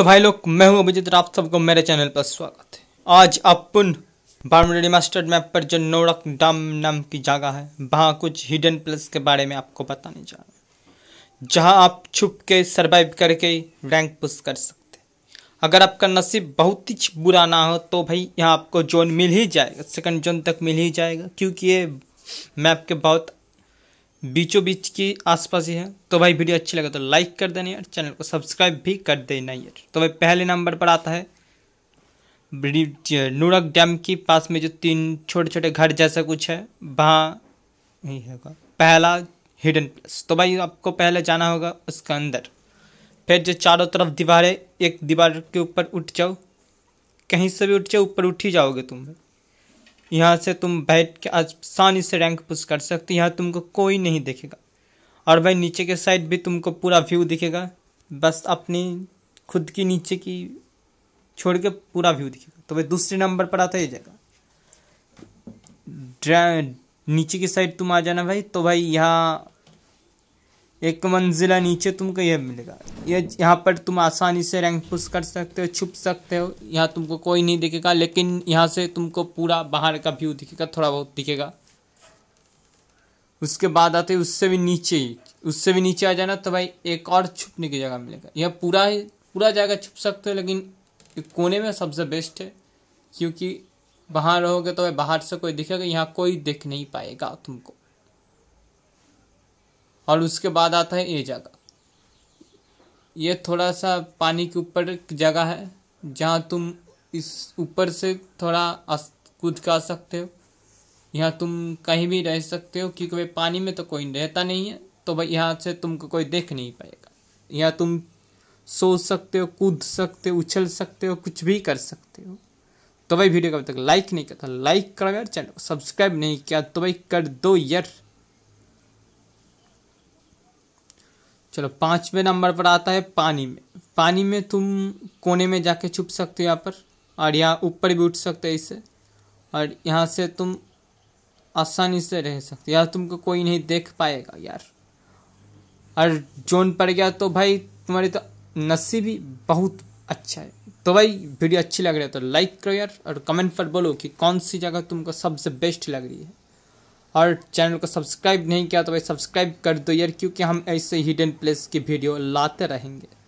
तो भाई लोग मैं हूं अभिजीत आप सबको मेरे चैनल पर स्वागत है आज अपन बारमडी मास्टर मैप पर जो नोड़क डम नाम की जगह है वहां कुछ हिडन प्लेस के बारे में आपको बताने जा रहा है जहाँ आप छुप के सर्वाइव करके रैंक पुश कर सकते अगर आपका नसीब बहुत ही बुरा ना हो तो भाई यहाँ आपको जोन मिल ही जाएगा सेकंड जोन तक मिल ही जाएगा क्योंकि ये मैप के बहुत बीचों बीच के आसपास ही है तो भाई वीडियो अच्छी लगे तो लाइक कर देना यार चैनल को सब्सक्राइब भी कर देना यार तो भाई पहले नंबर पर आता है नूरक डैम के पास में जो तीन छोटे छोटे घर जैसा कुछ है वहाँ यही होगा पहला हिडन प्लेस तो भाई आपको पहले जाना होगा उसका अंदर फिर जो चारों तरफ दीवारें एक दीवार के ऊपर उठ जाओ कहीं से भी उठ जाओ ऊपर उठ ही जाओगे तुम यहाँ से तुम बैठ के आसानी से रैंक पुश कर सकते यहाँ तुमको कोई नहीं देखेगा और भाई नीचे के साइड भी तुमको पूरा व्यू दिखेगा बस अपनी खुद की नीचे की छोड़ के पूरा व्यू दिखेगा तो भाई दूसरे नंबर पर आता है जगह नीचे की साइड तुम आ जाना भाई तो भाई यहाँ एक मंजिला नीचे तुमको यह मिलेगा ये यहाँ पर तुम आसानी से रैंक पुश कर सकते हो छुप सकते हो यहाँ तुमको कोई नहीं दिखेगा लेकिन यहाँ से तुमको पूरा बाहर का व्यू दिखेगा थोड़ा बहुत दिखेगा उसके बाद आते उससे भी नीचे ही उससे भी नीचे आ जाना तो भाई एक और छुपने की जगह मिलेगा यह पूरा पूरा जगह छुप सकते हो लेकिन कोने में सबसे बेस्ट है क्योंकि बाहर रहोगे तो भाई बाहर से कोई दिखेगा यहाँ कोई देख नहीं पाएगा तुमको और उसके बाद आता है ये जगह ये थोड़ा सा पानी के ऊपर जगह है जहाँ तुम इस ऊपर से थोड़ा कूद कर सकते हो यहाँ तुम कहीं भी रह सकते हो क्योंकि भाई पानी में तो कोई रहता नहीं है तो भाई यहाँ से तुमको कोई देख नहीं पाएगा यहाँ तुम सो सकते हो कूद सकते हो उछल सकते हो कुछ भी कर सकते हो तो भाई वीडियो कब तक लाइक नहीं करता लाइक कर यार चैनल सब्सक्राइब नहीं किया तो भाई कर दो यार चलो पाँचवें नंबर पर आता है पानी में पानी में तुम कोने में जाके छुप सकते हो यहाँ पर और यहाँ ऊपर भी उठ सकते हो इससे और यहाँ से तुम आसानी से रह सकते हो यार तुमको कोई नहीं देख पाएगा यार और जोन पड़ गया तो भाई तुम्हारी तो नसीब ही बहुत अच्छा है तो भाई वीडियो अच्छी लग रही है तो लाइक करो यार और कमेंट पर बोलो कि कौन सी जगह तुमको सबसे बेस्ट लग रही है और चैनल को सब्सक्राइब नहीं किया तो भाई सब्सक्राइब कर दो यार क्योंकि हम ऐसे हिडन प्लेस की वीडियो लाते रहेंगे